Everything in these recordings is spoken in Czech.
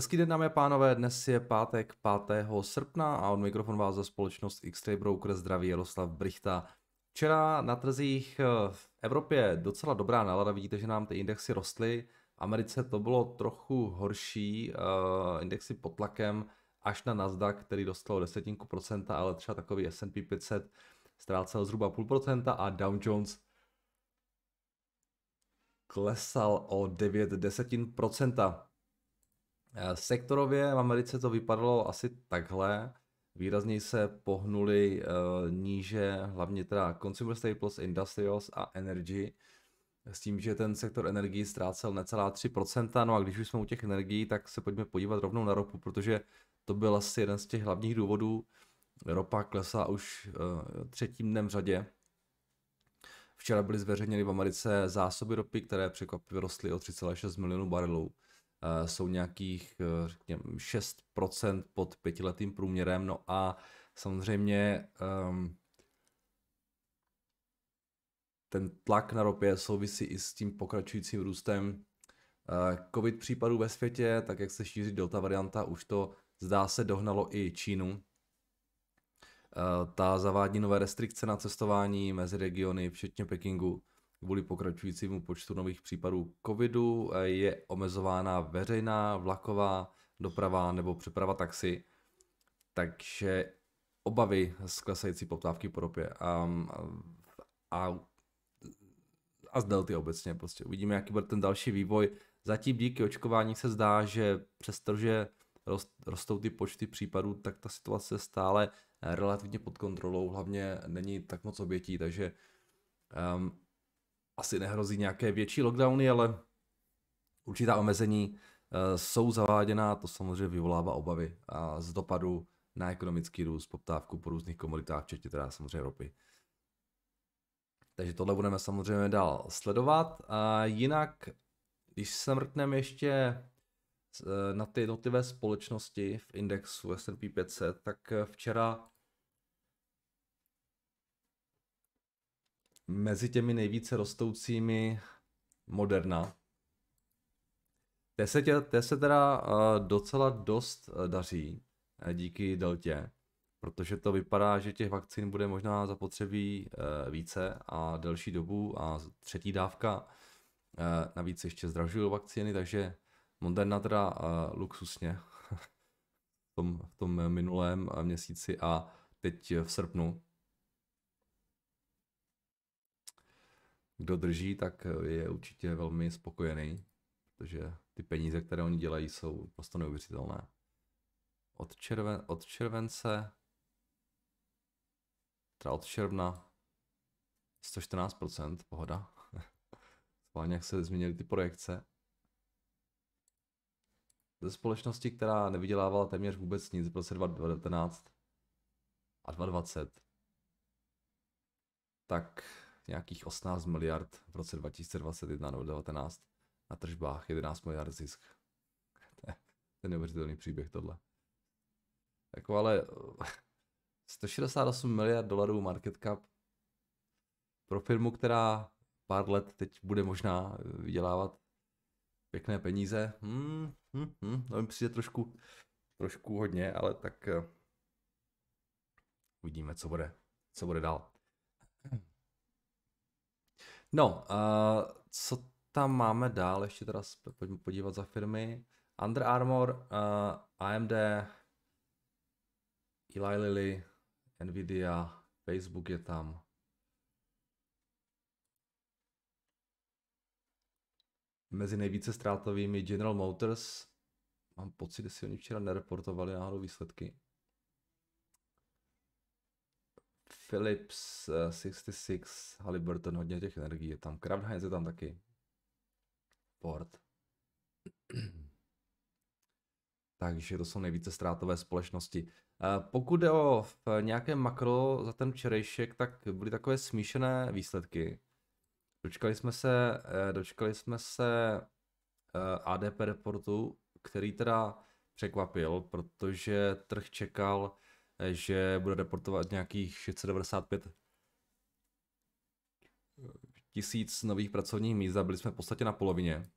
Hezký den dámy a pánové, dnes je pátek 5. srpna a od mikrofon vás za společnost X-Ray Broker zdraví Jaroslav Brichta. Včera na trzích eh, v Evropě docela dobrá nálada, vidíte, že nám ty indexy rostly, v Americe to bylo trochu horší, eh, indexy pod tlakem až na Nasdaq, který dostal desetinku procenta, ale třeba takový S&P 500 ztrácel zhruba půl procenta a Dow Jones klesal o 9 desetin procenta. Eh, sektorově v Americe to vypadalo asi takhle. Výrazněji se pohnuli uh, níže hlavně teda Consumer Staples, Industrials a Energy s tím, že ten sektor energii ztrácel necelá 3%. No a když už jsme u těch energií, tak se pojďme podívat rovnou na ropu, protože to byl asi jeden z těch hlavních důvodů. Ropa klesá už uh, třetím dnem v řadě. Včera byly zveřejněny v Americe zásoby ropy, které překvapivě rostly o 3,6 milionů barelů Eh, jsou nějakých, eh, řekněme, 6% pod pětiletým průměrem. No a samozřejmě um, ten tlak na ropě souvisí i s tím pokračujícím růstem eh, COVID případů ve světě, tak jak se šíří delta varianta, už to zdá se dohnalo i Čínu. Ta zavádí nové restrikce na cestování mezi regiony, včetně Pekingu. Kvůli pokračujícímu počtu nových případů covidu je omezována veřejná, vlaková doprava nebo přeprava taxi, takže obavy z klesající poptávky po ropě a, a, a z delty obecně. Prostě uvidíme, jaký bude ten další vývoj. Zatím díky očkování se zdá, že přestože rostou ty počty případů, tak ta situace stále relativně pod kontrolou, hlavně není tak moc obětí, takže um, asi nehrozí nějaké větší lockdowny, ale určitá omezení eh, jsou zaváděná, to samozřejmě vyvolává obavy a z dopadu na ekonomický růst, poptávku po různých komoditách, včetně teda samozřejmě ropy. Takže tohle budeme samozřejmě dál sledovat. A jinak, když se mrkneme ještě eh, na ty jednotlivé společnosti v indexu S&P 500, tak eh, včera mezi těmi nejvíce rostoucími Moderna. Té se, tě, té se teda eh, docela dost eh, daří eh, díky Deltě, protože to vypadá, že těch vakcín bude možná zapotřebí více a delší dobu a třetí dávka. Navíc ještě zdražují vakcíny, takže Moderna teda luxusně v tom, v tom minulém měsíci a teď v srpnu kdo drží, tak je určitě velmi spokojený, protože ty peníze, které oni dělají, jsou prostě neuvěřitelné. Od, červen, od července, teda od června 114%, pohoda. Schválně, jak se změnily ty projekce. Ze společnosti, která nevydělávala téměř vůbec nic v roce 2019 a 2020, tak nějakých 18 miliard v roce 2021 nebo 2019 na tržbách, 11 miliard zisk. to je, to je neuvěřitelný příběh tohle. Jako ale 168 eh, miliard dolarů market cap pro firmu, která pár let teď bude možná eh, vydělávat pěkné peníze. Hmm, hmm, hmm, to mi přijde trošku, trošku hodně, ale tak eh, uvidíme, co bude, co bude dál. No, uh, co tam máme dál? Ještě teda pojďme podívat za firmy. Under Armour, uh, AMD, Eli Lilly, Nvidia, Facebook je tam. Mezi nejvíce ztrátovými General Motors. Mám pocit, že si oni včera nereportovali náhodou výsledky. Philips uh, eh, 66, Halliburton, hodně těch energií je tam. Kraft Heinz je tam taky. Port. Takže to jsou nejvíce ztrátové společnosti. Eh, pokud jde o eh, nějaké makro za ten včerejšek, tak byly takové smíšené výsledky. Dočkali jsme se, dočkali jsme se ADP reportu, který teda překvapil, protože trh čekal že bude reportovat nějakých 695 eh, tisíc nových pracovních míst a byli jsme v podstatě na polovině.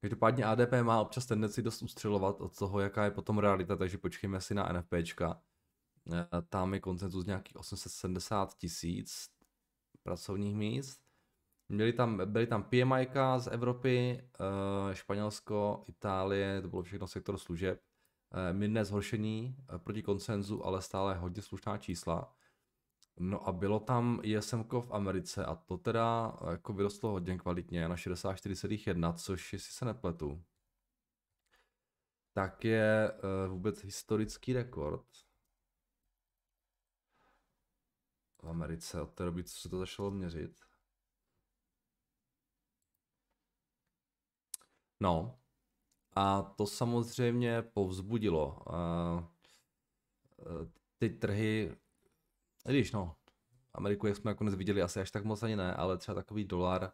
Každopádně ADP má občas tendenci dost ustřelovat od toho, jaká je potom realita, takže počkejme si na NFPčka. Eh, tam je koncenzus nějakých 870 tisíc pracovních míst. Měli tam, byli tam PMIka z Evropy, eh, Španělsko, Itálie, to bylo všechno sektor služeb. Eh, mírné zhoršení eh, proti konsenzu, ale stále hodně slušná čísla. No a bylo tam ISMko v Americe a to teda eh, jako vyrostlo hodně kvalitně na 64,1, což jestli se nepletu, tak je vůbec historický rekord v Americe od té doby, co se to začalo měřit. No, a to samozřejmě povzbudilo e, ty trhy, když no, Ameriku, jak jsme nakonec viděli, asi až tak moc ani ne, ale třeba takový dolar,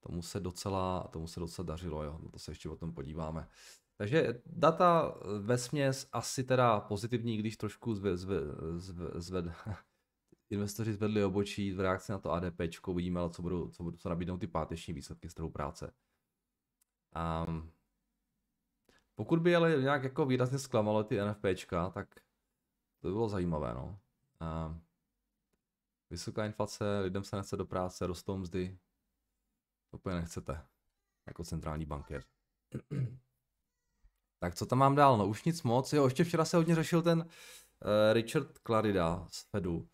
tomu se docela, tomu se docela dařilo, jo, na to se ještě o tom podíváme. Takže data ve směs asi teda pozitivní, když trošku zve, zve, zve, zved, investoři zvedli obočí v reakci na to ADP, uvidíme, ale co, budou, co, budou, co nabídnou ty páteční výsledky z trhu práce. A pokud by ale nějak jako výrazně zklamalo ty NFPčka, tak to by bylo zajímavé, no. A vysoká inflace, lidem se nechce do práce, rostou mzdy. To úplně nechcete, jako centrální bankér. tak co tam mám dál? No už nic moc. Jo, ještě včera se hodně řešil ten uh, Richard Clarida z Fedu. Uh,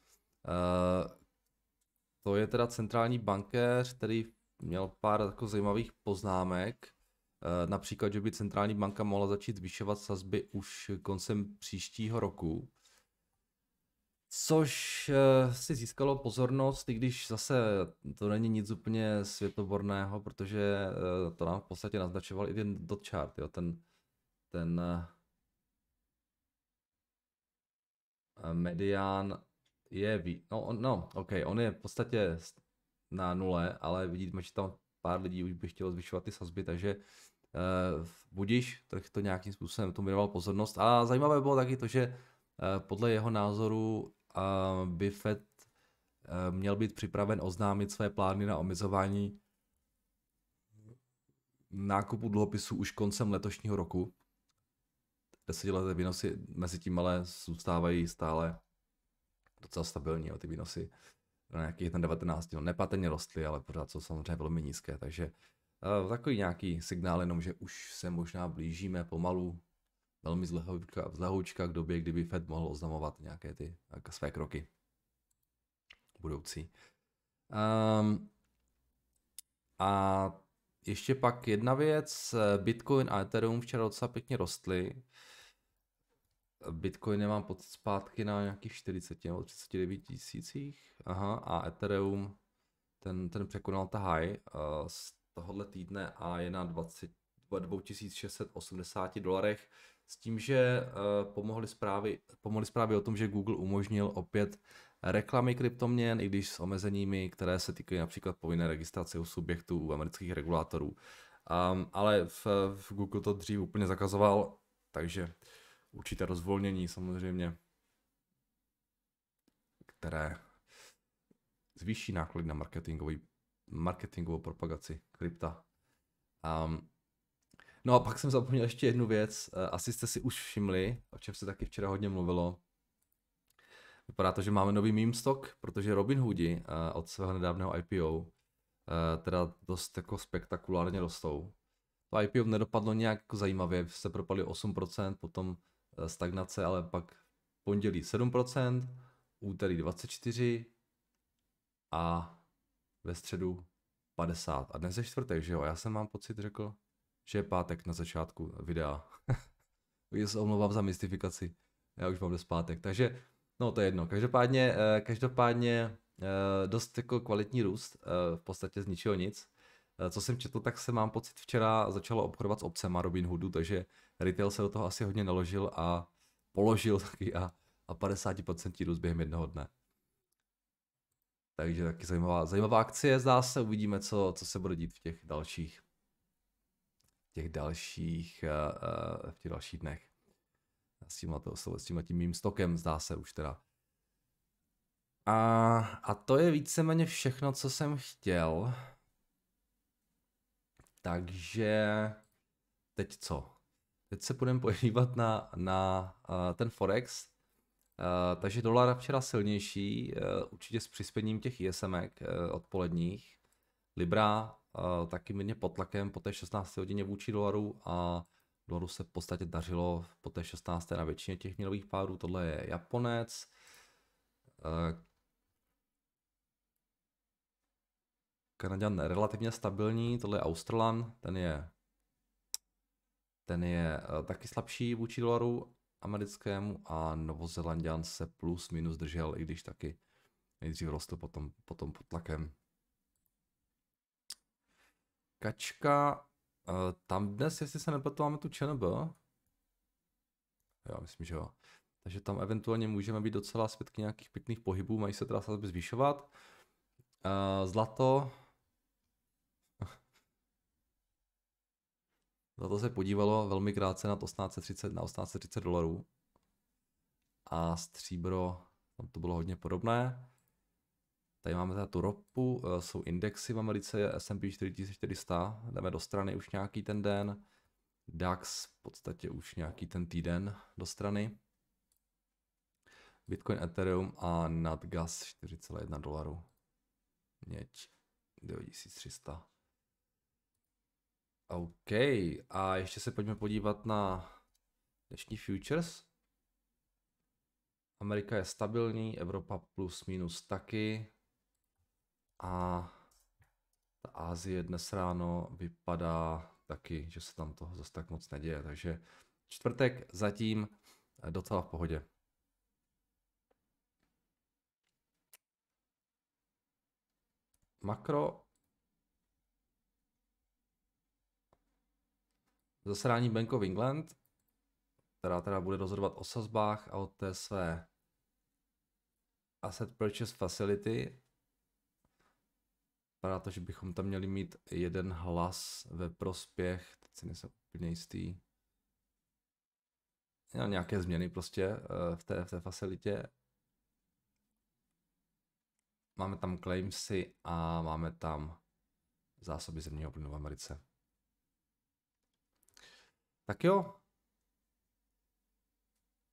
to je teda centrální bankéř, který měl pár takových zajímavých poznámek. Eh, například, že by centrální banka mohla začít zvyšovat sazby už koncem příštího roku. Což eh, si získalo pozornost, i když zase to není nic úplně světoborného, protože eh, to nám v podstatě naznačoval i ten dot chart, jo, ten, ten medián je, no, no, ok, on je v podstatě na nule, ale vidíme, že tam pár lidí už by chtělo zvyšovat ty sazby, takže Eh, budíš, tak to nějakým způsobem tomu věnoval pozornost. A zajímavé bylo taky to, že eh, podle jeho názoru eh, by Fed měl být připraven oznámit své plány na omezování nákupu dluhopisů už koncem letošního roku. Desetileté výnosy mezi tím ale zůstávají stále docela stabilní, jo, ty výnosy na nějakých ten 19, no, nepatrně rostly, ale pořád jsou samozřejmě velmi nízké, takže Eh, takový nějaký signál jenom, že už se možná blížíme pomalu, velmi zlehoučka, zlehoučka k době, kdyby Fed mohl oznamovat nějaké ty své kroky budoucí. Um, a ještě pak jedna věc, Bitcoin a Ethereum včera docela pěkně rostly. Bitcoin nemám pod zpátky na nějakých 40 nebo 39 tisících. Aha, a Ethereum, ten, ten překonal ta high uh, tohohle týdne a je na 20, 2680 dolarech s tím, že eh, pomohly zprávy, pomohly zprávy o tom, že Google umožnil opět reklamy kryptoměn, i když s omezeními, které se týkají například povinné registrace u subjektů, u amerických regulátorů. Um, ale v, v Google to dřív úplně zakazoval, takže určité rozvolnění samozřejmě, které zvýší náklady na marketingový marketingovou propagaci krypta. Um, no a pak jsem zapomněl ještě jednu věc, eh, asi jste si už všimli, o čem se taky včera hodně mluvilo. Vypadá to, že máme nový meme stock, protože Robinhoodi Hoodi eh, od svého nedávného IPO eh, teda dost jako spektakulárně rostou. To IPO nedopadlo nějak jako zajímavě, se propali 8%, potom stagnace, ale pak pondělí 7%, úterý 24% a ve středu 50. A dnes je čtvrtek, že jo? já jsem mám pocit řekl, že je pátek na začátku videa. já se omlouvám za mystifikaci. Já už mám dnes pátek. Takže, no to je jedno. Každopádně, eh, každopádně eh, dost jako kvalitní růst, eh, v podstatě z ničeho nic. Co jsem četl, tak se mám pocit včera začalo obchodovat s obcema Hoodu, takže retail se do toho asi hodně naložil a položil taky a, a 50% růst během jednoho dne. Takže taky zajímavá, zajímavá akcie, zdá se, uvidíme, co, co se bude dít v těch dalších, těch dalších, eh, eh, v těch dalších dnech. S tím to, s tím tím mým stokem, zdá se už teda. A, a to je víceméně všechno, co jsem chtěl. Takže teď co? Teď se budeme podívat na, na uh, ten Forex. Eh, takže dolar včera silnější, uh, určitě s přispěním těch ISMEK uh, eh, odpoledních. Libra uh, taky mírně pod tlakem po té 16. hodině vůči dolaru a dolaru se v podstatě dařilo po té 16. na většině těch měnových párů. Tohle je Japonec. Uh, Kanaďan relativně stabilní, tohle je Australan, ten je ten je taky slabší vůči dolaru americkému a Novozelandian se plus minus držel, i když taky nejdřív rostl potom, potom pod tlakem. Kačka, eh, tam dnes, jestli se nepletu, máme tu ČNB. Jo, myslím, že jo. Takže tam eventuálně můžeme být docela svědky nějakých pěkných pohybů, mají se teda sazby zvyšovat. Eh, zlato, Za to se podívalo velmi krátce na 1830, na 1830 dolarů. A stříbro, tam to bylo hodně podobné. Tady máme teda tu ropu, eh, jsou indexy v Americe, S&P 4400, jdeme do strany už nějaký ten den. DAX v podstatě už nějaký ten týden do strany. Bitcoin, Ethereum a NatGas 4,1 dolarů. Měď 9300. OK, a ještě se pojďme podívat na dnešní futures. Amerika je stabilní, Evropa plus minus taky. A ta Ázie dnes ráno vypadá taky, že se tam toho zase tak moc neděje. Takže čtvrtek zatím docela v pohodě. Makro Zasedání Bank of England, která teda bude rozhodovat o sazbách a o té své Asset Purchase Facility. Vypadá to, že bychom tam měli mít jeden hlas ve prospěch, teď si nejsem úplně jistý. Měl nějaké změny prostě eh, v té, v té facilitě. Máme tam claimsy a máme tam zásoby zemního plynu v Americe. Tak jo.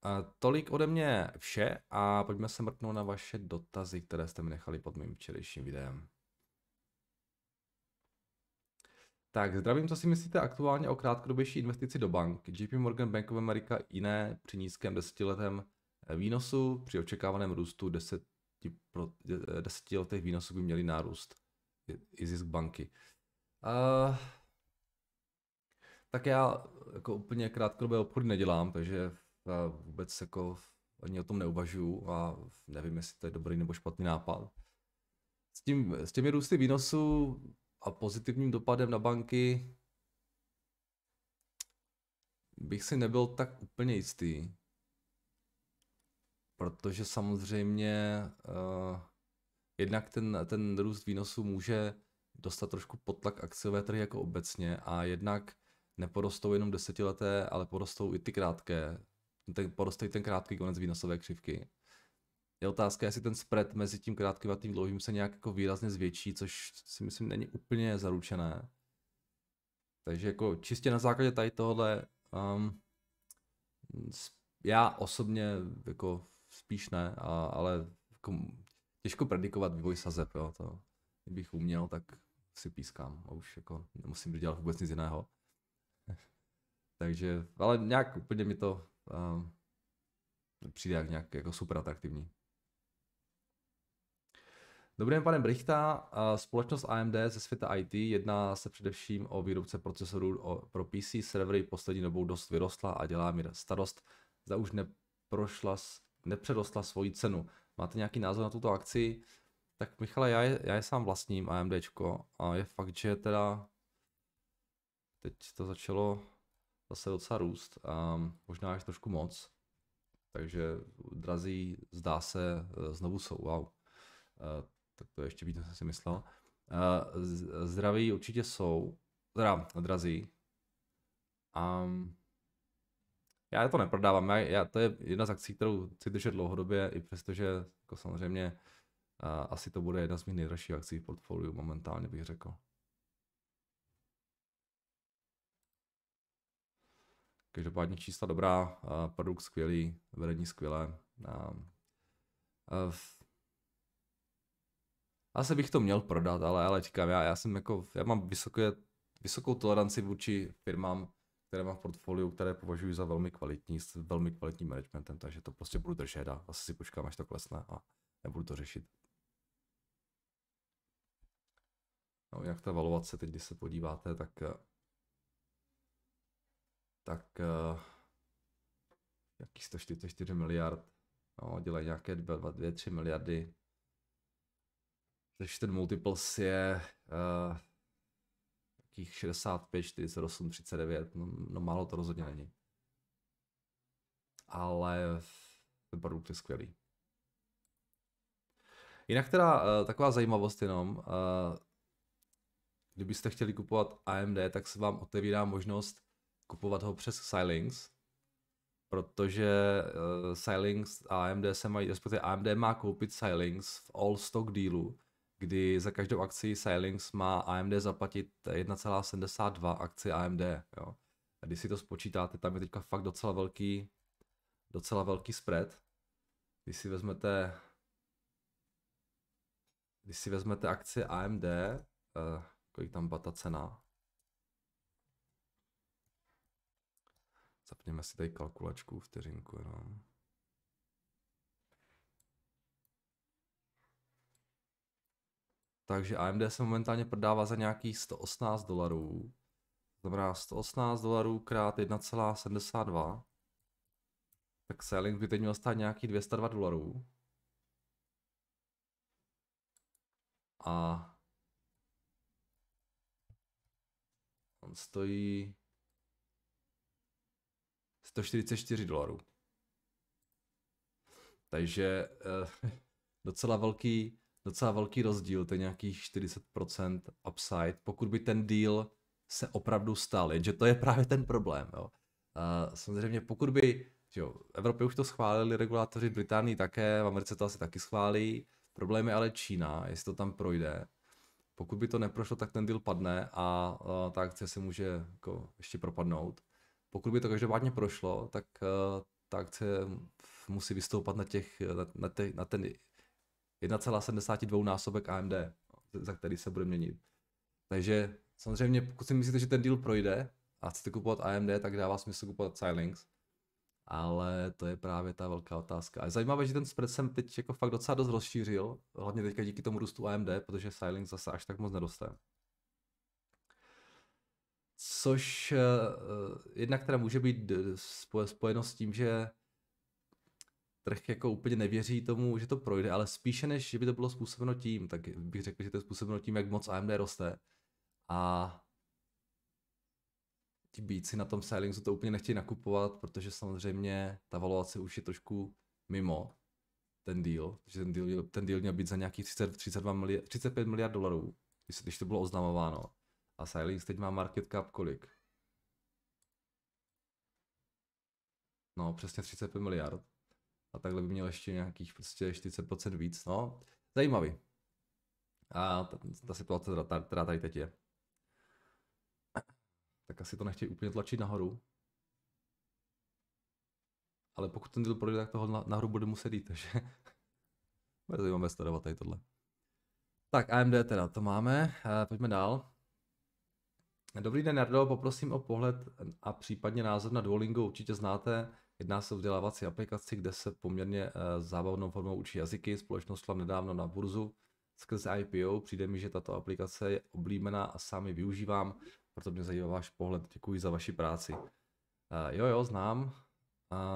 A tolik ode mě vše a pojďme se mrknout na vaše dotazy, které jste mi nechali pod mým včerejším videem. Tak, zdravím, co si myslíte aktuálně o krátkodobější investici do bank? JP Morgan Bank of America jiné při nízkém desetiletém eh, výnosu, při očekávaném růstu pro, eh, desetiletých výnosů by měly nárůst i zisk banky. Uh, tak já jako úplně krátkodobé obchody nedělám, takže eh, vůbec jako ani o tom neuvažuju a nevím, jestli to je dobrý nebo špatný nápad. S, tím, s těmi růsty výnosů a pozitivním dopadem na banky bych si nebyl tak úplně jistý. Protože samozřejmě uh, jednak ten, ten růst výnosů může dostat trošku potlak akciové trhy jako obecně a jednak neporostou jenom desetileté, ale porostou i ty krátké, ten, poroste i ten krátký konec výnosové křivky. Je otázka, jestli ten spread mezi tím krátkým a tím dlouhým se nějak jako výrazně zvětší, což si myslím není úplně zaručené. Takže jako čistě na základě tady tohle, um, já osobně jako spíš ne, a, ale jako těžko predikovat vývoj sazeb, jo, to kdybych uměl, tak si pískám a už jako nemusím dělat vůbec nic jiného. Takže, ale nějak úplně mi to uh, přijde jak nějak jako super atraktivní. Dobrý den, pane Brichta. Společnost AMD ze světa IT jedná se především o výrobce procesorů pro PC servery poslední dobou dost vyrostla a dělá mi starost, za už neprošla, nepředostla svoji cenu. Máte nějaký názor na tuto akci? Tak Michale, já je, já je sám vlastním AMDčko a je fakt, že teda teď to začalo zase docela růst a možná až trošku moc. Takže drazí, zdá se, eh, znovu jsou, wow. Eh, tak to ještě víc, jsem si myslel. Eh, zdraví určitě jsou, teda drazí. A já to neprodávám, já, já, to je jedna z akcí, kterou chci držet dlouhodobě, i přestože jako samozřejmě asi to bude jedna z mých nejdražších akcí v portfoliu momentálně bych řekl. Každopádně čísla dobrá, produkt skvělý, vedení skvělé. Asi bych to měl prodat, ale, ale říkám, já, já jsem jako, já mám vysoké, vysokou toleranci vůči firmám, které mám v portfoliu, které považuji za velmi kvalitní, s velmi kvalitním managementem, takže to prostě budu držet a asi si počkám, až to klesne a nebudu to řešit. No, jak ta valuace, teď když se podíváte, tak eh, tak eh, jaký 144 miliard, no, dělají nějaké 2-3 miliardy. Takže ten multiples je uh, 65, 48, 39, no, no málo to rozhodně není. Ale ten produkt je skvělý. Jinak teda uh, taková zajímavost jenom, uh, kdybyste chtěli kupovat AMD, tak se vám otevírá možnost kupovat ho přes Xilinx, protože uh, eh, Xilinx a AMD se mají, respektive AMD má koupit Xilinx v all stock dealu, kdy za každou akci Xilinx má AMD zaplatit 1,72 akci AMD. Jo. A když si to spočítáte, tam je teďka fakt docela velký, docela velký spread. Když si vezmete když si vezmete akci AMD, uh, eh, kolik tam byla ta cena? Zapněme si tady kalkulačku vteřinku jenom. Takže AMD se momentálně prodává za nějakých 118 dolarů. Znamená 118 dolarů krát 1,72. Tak selling by teď měl stát nějaký 202 dolarů. A on stojí 144 dolarů. Takže eh, docela velký, docela velký rozdíl, to je nějakých 40% upside, pokud by ten deal se opravdu stal, jenže to je právě ten problém. Jo. Uh, samozřejmě pokud by, jo, v Evropě už to schválili regulátoři, Británii také, v Americe to asi taky schválí, problém je ale Čína, jestli to tam projde. Pokud by to neprošlo, tak ten deal padne a ta akce se může jako ještě propadnout. Pokud by to každopádně prošlo, tak eh, ta akce musí vystoupat na, těch, eh, na, na, te, na ten 1,72 násobek AMD, no, za který se bude měnit. Takže samozřejmě, pokud si myslíte, že ten deal projde a chcete kupovat AMD, tak dává smysl kupovat Xilinx. Ale to je právě ta velká otázka. A je zajímavé, že ten spread jsem teď jako fakt docela dost rozšířil, hlavně teďka díky tomu růstu AMD, protože Xilinx zase až tak moc nedostane což eh, eh, jednak teda může být eh, spojeno s tím, že trh jako úplně nevěří tomu, že to projde, ale spíše než, že by to bylo způsobeno tím, tak bych řekl, že to je způsobeno tím, jak moc AMD roste. A ti bíci na tom Silingsu to úplně nechtějí nakupovat, protože samozřejmě ta valuace už je trošku mimo ten deal, že ten deal, ten deal měl být za nějakých 30, 32 miliard, 35 miliard dolarů, když to bylo oznamováno. A Silence teď má market cap kolik? No, přesně 35 miliard. A takhle by měl ještě nějakých prostě 40% víc. No, zajímavý. A ta, ta situace, která tady teď je. Tak asi to nechtějí úplně tlačit nahoru. Ale pokud ten deal projde, tak toho nahoru bude muset jít, takže bude zajímavé sledovat tady tohle. Tak AMD teda to máme, eh, pojďme dál. Dobrý den, Jardo, poprosím o pohled a případně názor na Duolingo, určitě znáte. Jedná se o vzdělávací aplikaci, kde se poměrně eh, zábavnou formou učí jazyky. Společnost šla nedávno na burzu skrz IPO. Přijde mi, že tato aplikace je oblíbená a sám ji využívám, proto mě zajímá váš pohled. Děkuji za vaši práci. Eh, jo, jo, znám.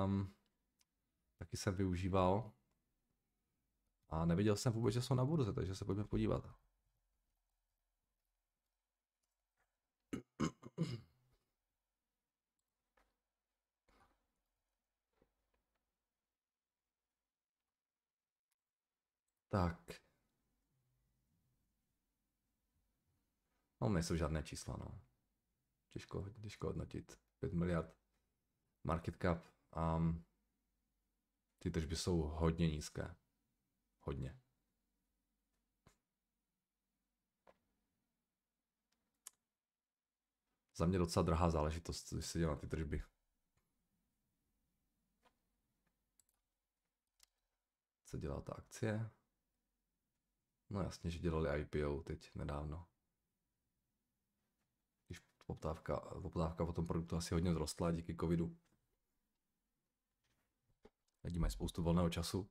Um, taky jsem využíval. A neviděl jsem vůbec, že jsou na burze, takže se pojďme podívat. Tak. No, nejsou žádné čísla, no. Těžko, těžko hodnotit. 5 miliard market cap. Um, ty tržby jsou hodně nízké. Hodně. Za mě docela drahá záležitost, když se dělá na ty tržby. Co dělá ta akcie? No jasně, že dělali IPO teď nedávno. Když poptávka, poptávka po tom produktu asi hodně vzrostla díky covidu. Lidi mají spoustu volného času.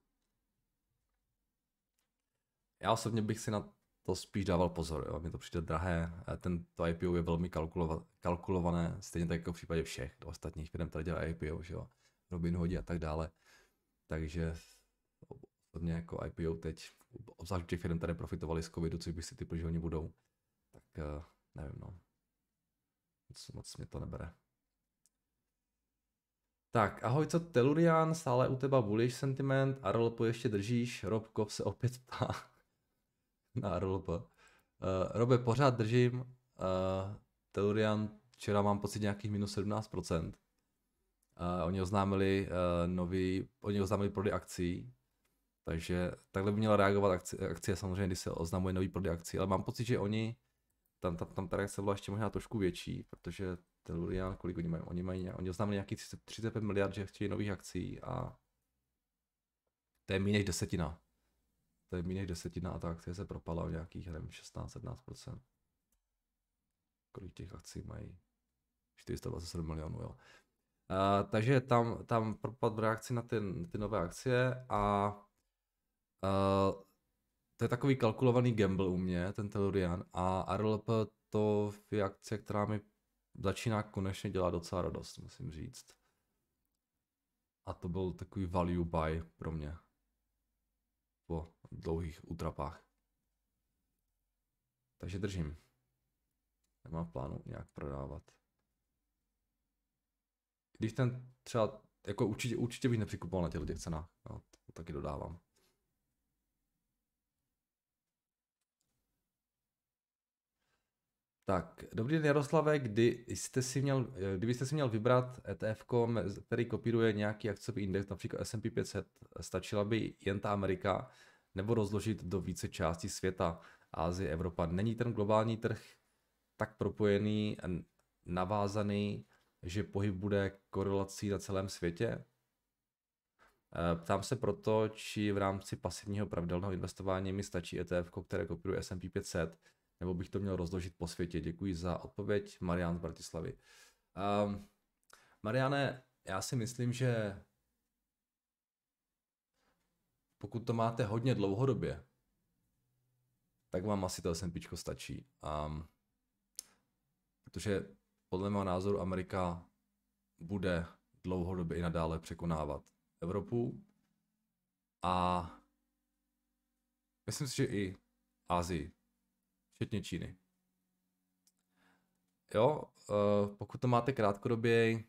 Já osobně bych si na to spíš dával pozor, jo. mi to přijde drahé, ten, to IPO je velmi kalkulova, kalkulované, stejně tak jako v případě všech ostatních firm, tady dělá IPO, že jo, Robinhoodi a tak dále, takže osobně jako IPO teď obzvlášť těch firm, které profitovaly z covidu, což bych si typl, že oni budou, tak eh, nevím, no. Moc, moc mě to nebere. Tak, ahoj, co Telurian, stále u teba bullish sentiment, RLP ještě držíš, Robko se opět ptá na RLP. Uh, eh, Robe, pořád držím, uh, eh, Telurian včera mám pocit nějakých minus 17%. Uh, oni oznámili uh, nový, oni oznámili prodej akcí, takže takhle by měla reagovat akcie, akcie samozřejmě, když se oznamuje nový prodej akcí, ale mám pocit, že oni, tam, tam, tam ta reakce byla ještě možná trošku větší, protože ten Lurian, kolik oni mají, oni mají, oni oznámili nějakých 35 miliard, že chtějí nových akcí a to je méně než desetina. To je méně než desetina a ta akcie se propala o nějakých, nevím, 16-17%. Kolik těch akcí mají? 427 milionů, jo. Uh, takže tam, tam propad v reakci na ty, ty nové akcie a Eh, to je takový kalkulovaný gamble u mě, ten Tellurian, a RLP to je akce, která mi začíná konečně dělat docela radost, musím říct. A to byl takový value buy pro mě. Po dlouhých útrapách. Takže držím. Nemám v plánu nějak prodávat. Když ten třeba, jako určitě, určitě bych nepřikupoval na těch cenách, no, to taky dodávám. Tak, dobrý den Jaroslave, kdy jste si měl, eh, kdybyste si měl vybrat ETF, který kopíruje nějaký akciový index, například S&P 500, stačila by jen ta Amerika, nebo rozložit do více částí světa, Ázie, Evropa. Není ten globální trh tak propojený, navázaný, že pohyb bude korelací na celém světě? Eh, ptám se proto, či v rámci pasivního pravidelného investování mi stačí ETF, které kopíruje S&P 500, nebo bych to měl rozložit po světě? Děkuji za odpověď, Marian z Bratislavy. Um, Mariane, já si myslím, že pokud to máte hodně dlouhodobě, tak vám asi to S&P stačí. Um, protože podle mého názoru Amerika bude dlouhodobě i nadále překonávat Evropu a myslím si, že i Asii včetně Číny. Jo, eh, pokud to máte krátkodobě,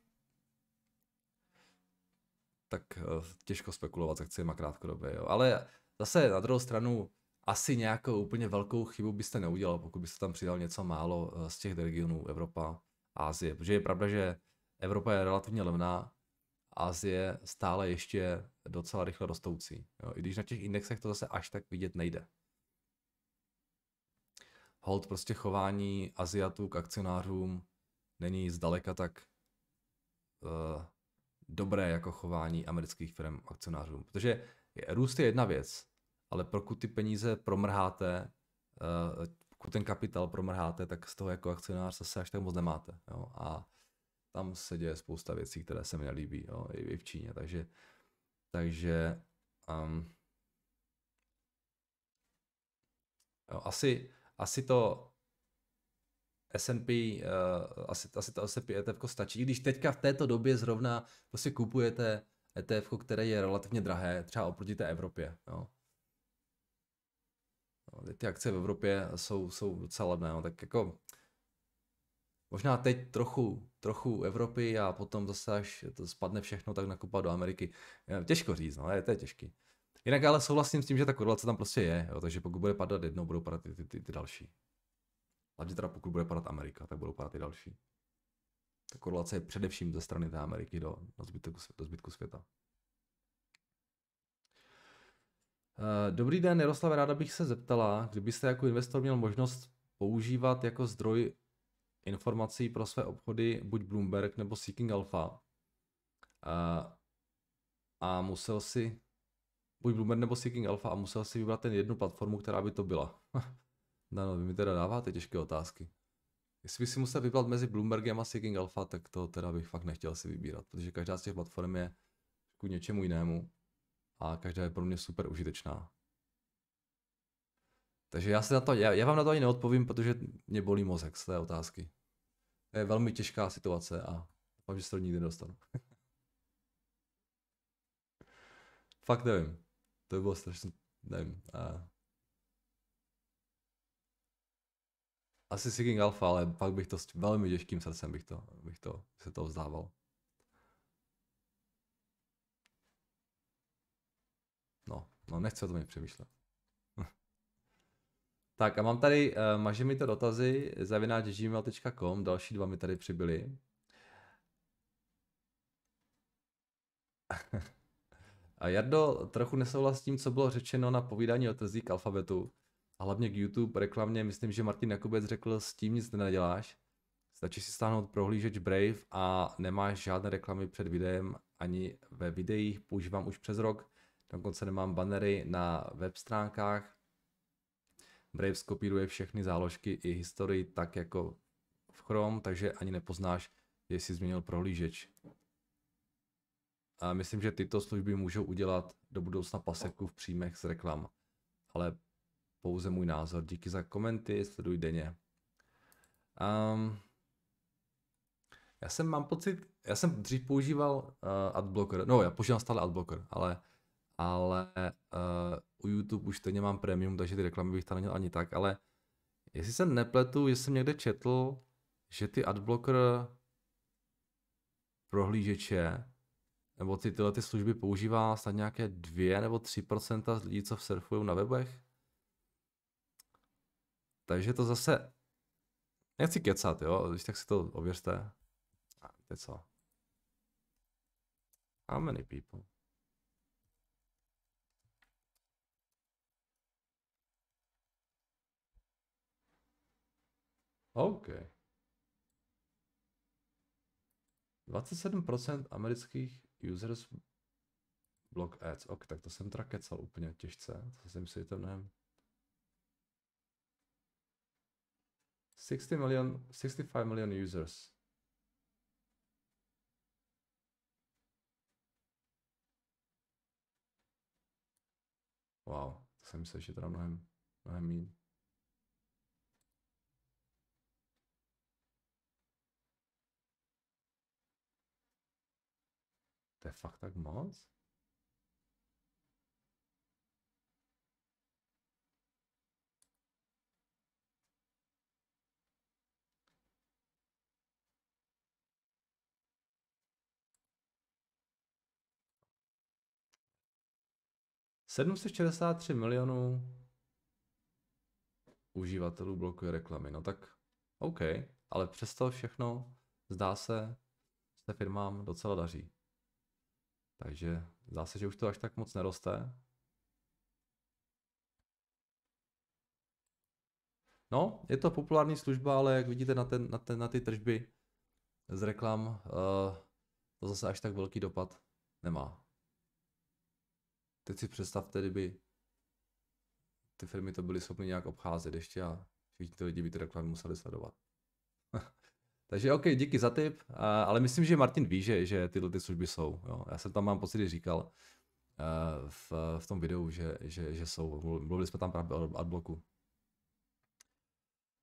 tak eh, těžko spekulovat s akciemi krátkodobě, jo. Ale zase na druhou stranu asi nějakou úplně velkou chybu byste neudělal, pokud byste tam přidal něco málo eh, z těch regionů Evropa, Ázie. Protože je pravda, že Evropa je relativně levná, Asie stále ještě docela rychle rostoucí. Jo. I když na těch indexech to zase až tak vidět nejde hold prostě chování Aziatů k akcionářům není zdaleka tak uh, dobré jako chování amerických firm akcionářům. Protože růst je jedna věc, ale pokud ty peníze promrháte, uh, pokud ten kapitál promrháte, tak z toho jako akcionář zase až tak moc nemáte. Jo? A tam se děje spousta věcí, které se mi nelíbí, jo? i v Číně. Takže, takže um, jo, asi asi to S&P, uh, eh, asi, asi to S&P ETF stačí, když teďka v této době zrovna prostě kupujete ETF, které je relativně drahé, třeba oproti té Evropě. No. No, ty akce v Evropě jsou, jsou docela levné, no, tak jako možná teď trochu, trochu Evropy a potom zase až to spadne všechno, tak nakupat do Ameriky. Eh, těžko říct, no, je to je těžký. Jinak ale souhlasím s tím, že ta korelace tam prostě je, jo, takže pokud bude padat jedno, budou padat ty, ty, ty, ty další. Hlavně teda pokud bude padat Amerika, tak budou padat i další. Ta korelace je především ze strany té Ameriky do, do, zbytku, do zbytku světa. Eh, dobrý den, Jaroslav, ráda bych se zeptala, kdybyste jako investor měl možnost používat jako zdroj informací pro své obchody buď Bloomberg nebo Seeking Alpha a, eh, a musel si buď Bloomer nebo Seeking Alpha a musel si vybrat ten jednu platformu, která by to byla. No, vy mi teda dáváte těžké otázky. Jestli by si musel vybrat mezi Bloombergem a Seeking Alpha, tak to teda bych fakt nechtěl si vybírat, protože každá z těch platform je k něčemu jinému a každá je pro mě super užitečná. Takže já, se na to, já, já vám na to ani neodpovím, protože mě bolí mozek z té otázky. To je velmi těžká situace a doufám, že se to nikdy nedostanu. Fakt nevím to by bylo strašně, nevím. A... Asi Seeking Alpha, ale pak bych to s velmi těžkým srdcem bych to, bych to, bych se toho vzdával. No, no nechci o tom nic přemýšlet. tak a mám tady, uh, maže mi to dotazy, zavináč další dva mi tady přibyly. Jardo, trochu nesouhlas s tím, co bylo řečeno na povídání o trzích k alfabetu. A hlavně k YouTube reklamně, myslím, že Martin Jakubec řekl, s tím nic nenaděláš. Stačí si stáhnout prohlížeč Brave a nemáš žádné reklamy před videem, ani ve videích, používám už přes rok. Dokonce nemám bannery na web stránkách. Brave skopíruje všechny záložky i historii tak jako v Chrome, takže ani nepoznáš, jestli změnil prohlížeč. A myslím, že tyto služby můžou udělat do budoucna paseku v příjmech z reklam. Ale pouze můj názor. Díky za komenty, sleduj denně. Um, já jsem mám pocit, já jsem dřív používal uh, adblocker, no já používám stále adblocker, ale, ale uh, u YouTube už stejně mám premium, takže ty reklamy bych tam neměl ani tak, ale jestli se nepletu, jestli jsem někde četl, že ty adblocker prohlížeče nebo ty, tyhle ty služby používá snad nějaké 2 nebo 3 z lidí, co surfují na webech. Takže to zase, nechci kecat, jo, když tak si to ověřte. A víte co? How many people? OK. 27% amerických users block ads. Ok, tak to jsem teda úplně těžce, to jsem si to nevím. 60 million, 65 million users. Wow, to jsem myslel, že teda mnohem, mnohem méně. To je fakt tak moc? Sedmset tři milionů uživatelů blokuje reklamy. No tak OK, ale přesto všechno zdá se, se firmám docela daří. Takže zdá se, že už to až tak moc neroste. No, je to populární služba, ale jak vidíte na, ten, na, ten, na ty tržby z reklam, uh, to zase až tak velký dopad nemá. Teď si představte, kdyby ty firmy to byly schopny nějak obcházet ještě a všichni ty lidi by ty reklamy museli sledovat. Takže OK, díky za tip, ale myslím, že Martin ví, že, že tyhle ty služby jsou. Jo. Já jsem tam mám pocit, že říkal eh, v, v tom videu, že, že, že jsou. Mluvili jsme tam právě o adbloku.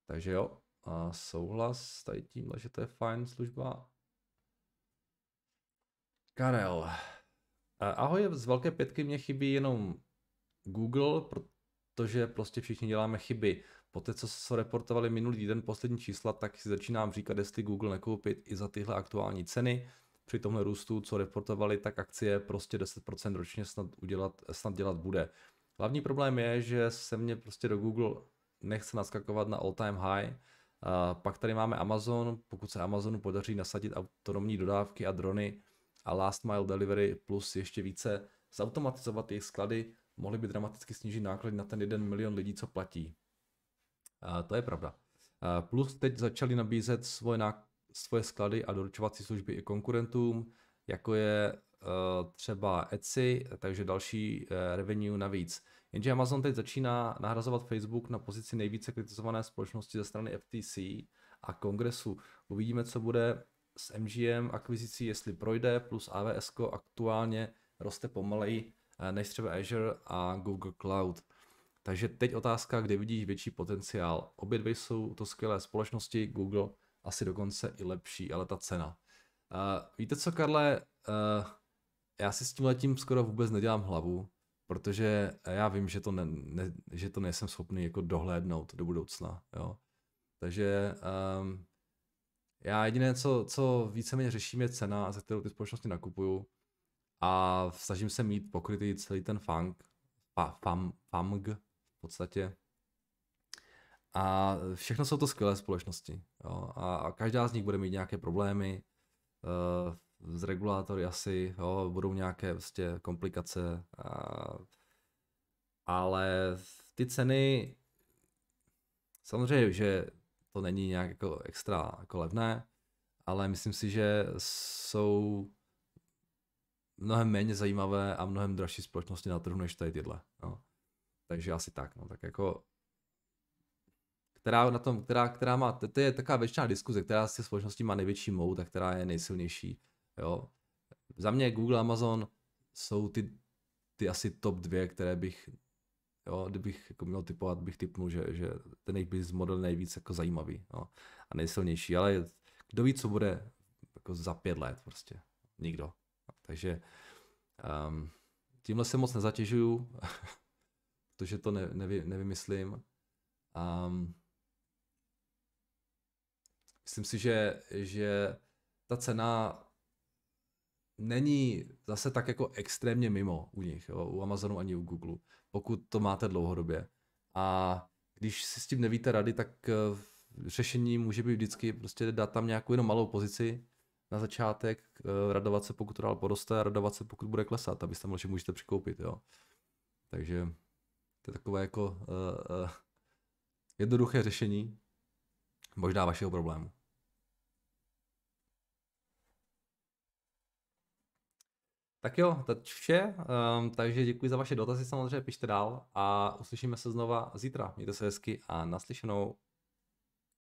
Takže jo, a souhlas tady tímhle, že to je fajn služba. Karel. Ahoj, z velké pětky mě chybí jenom Google, protože prostě všichni děláme chyby. Po té, co se reportovali minulý týden poslední čísla, tak si začínám říkat, jestli Google nekoupit i za tyhle aktuální ceny. Při tomhle růstu, co reportovali, tak akcie prostě 10% ročně snad, udělat, snad dělat bude. Hlavní problém je, že se mě prostě do Google nechce naskakovat na all time high. A pak tady máme Amazon, pokud se Amazonu podaří nasadit autonomní dodávky a drony a last mile delivery plus ještě více zautomatizovat jejich sklady, mohli by dramaticky snížit náklady na ten jeden milion lidí, co platí to je pravda. Plus teď začali nabízet svoje, na, svoje sklady a doručovací služby i konkurentům, jako je eh, třeba Etsy, takže další eh, revenue navíc. Jenže Amazon teď začíná nahrazovat Facebook na pozici nejvíce kritizované společnosti ze strany FTC a kongresu. Uvidíme, co bude s MGM akvizicí, jestli projde, plus AWS aktuálně roste pomaleji eh, než třeba Azure a Google Cloud. Takže teď otázka, kde vidíš větší potenciál. Obě dvě jsou to skvělé společnosti, Google asi dokonce i lepší, ale ta cena. Uh, víte co, Karle, uh, já si s tím letím skoro vůbec nedělám hlavu, protože já vím, že to, ne, ne, že to nejsem schopný jako dohlédnout do budoucna, jo. Takže um, já jediné, co, co víceméně řeším, je cena, za kterou ty společnosti nakupuju a snažím se mít pokrytý celý ten funk, fa, fam, famg, podstatě. A všechno jsou to skvělé společnosti. Jo. A, každá z nich bude mít nějaké problémy, eh, z regulátory asi, jo, budou nějaké vlastně komplikace. A, ale ty ceny, samozřejmě, že to není nějak jako extra jako levné, ale myslím si, že jsou mnohem méně zajímavé a mnohem dražší společnosti na trhu než tady tyhle. No. Takže asi tak, no, tak jako která, na tom, která, která má, to, to je taková většiná diskuze, která s těch společností má největší mout a která je nejsilnější. Jo. Za mě Google, Amazon jsou ty, ty asi top dvě, které bych, jo, kdybych jako měl typovat, bych typnul, že, že ten jejich business model nejvíc jako zajímavý no, a nejsilnější, ale kdo ví, co bude jako za pět let prostě, nikdo. Takže um, tímhle se moc nezatěžuju, to, že to ne, nevy, nevymyslím. A myslím si, že, že ta cena není zase tak jako extrémně mimo u nich, jo, u Amazonu ani u Google, pokud to máte dlouhodobě. A když si s tím nevíte rady, tak eh, řešení může být vždycky prostě dát tam nějakou jenom malou pozici na začátek, eh, radovat se, pokud to dál poroste, a radovat se, pokud bude klesat, abyste mohli, že můžete přikoupit, jo. Takže to je takové jako uh, uh, jednoduché řešení možná vašeho problému. Tak jo, to je vše, um, takže děkuji za vaše dotazy, samozřejmě pište dál a uslyšíme se znova zítra. Mějte se hezky a naslyšenou.